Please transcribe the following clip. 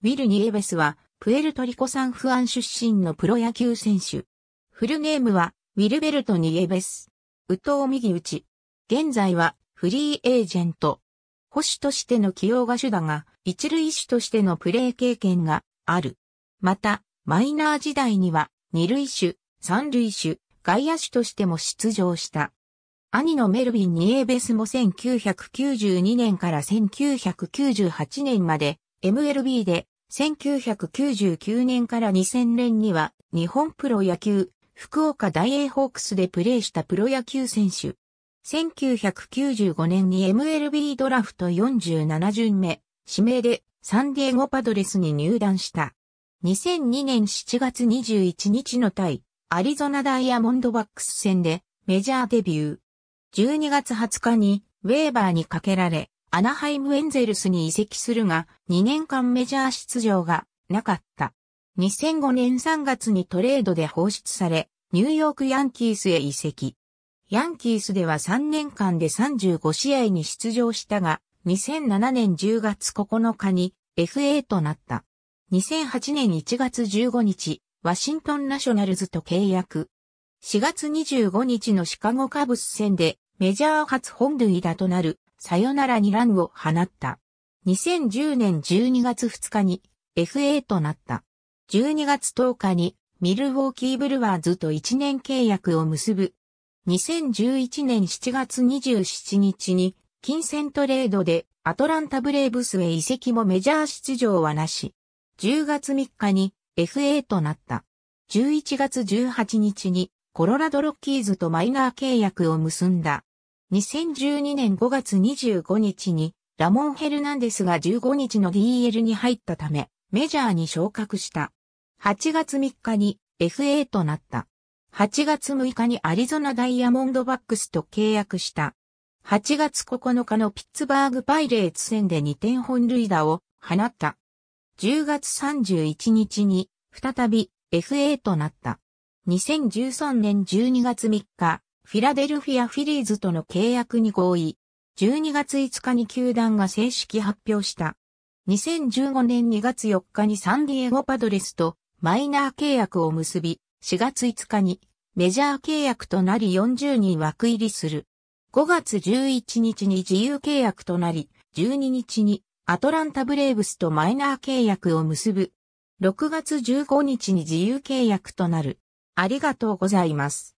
ウィル・ニエベスは、プエルトリコサンフアン出身のプロ野球選手。フルネームは、ウィルベルト・ニエベス。宇藤右打ち。現在は、フリーエージェント。保守としての起用が主だが、一塁手としてのプレー経験がある。また、マイナー時代には、二塁手、三塁手、外野手としても出場した。兄のメルビン・ニエベスも1992年から1998年まで MLB で1999年から2000年には日本プロ野球、福岡大英ホークスでプレーしたプロ野球選手。1995年に MLB ドラフト47巡目、指名でサンディエゴパドレスに入団した。2002年7月21日の対、アリゾナダイヤモンドバックス戦でメジャーデビュー。12月20日にウェーバーにかけられ、アナハイムエンゼルスに移籍するが、2年間メジャー出場がなかった。2005年3月にトレードで放出され、ニューヨークヤンキースへ移籍。ヤンキースでは3年間で35試合に出場したが、2007年10月9日に FA となった。2008年1月15日、ワシントンナショナルズと契約。4月25日のシカゴカブス戦でメジャー初本塁打となるさよならにランを放った。2010年12月2日に FA となった。12月10日にミルウォーキーブルワーズと1年契約を結ぶ。2011年7月27日に金銭トレードでアトランタブレーブスへ移籍もメジャー出場はなし。10月3日に FA となった。11月18日にコロラドロッキーズとマイナー契約を結んだ。2012年5月25日にラモン・ヘルナンデスが15日の DL に入ったため、メジャーに昇格した。8月3日に FA となった。8月6日にアリゾナダイヤモンドバックスと契約した。8月9日のピッツバーグパイレーツ戦で2点本塁打を放った。10月31日に再び FA となった。2013年12月3日、フィラデルフィア・フィリーズとの契約に合意。12月5日に球団が正式発表した。2015年2月4日にサンディエゴパドレスとマイナー契約を結び、4月5日にメジャー契約となり40人枠入りする。5月11日に自由契約となり、12日にアトランタブレーブスとマイナー契約を結ぶ。6月15日に自由契約となる。ありがとうございます。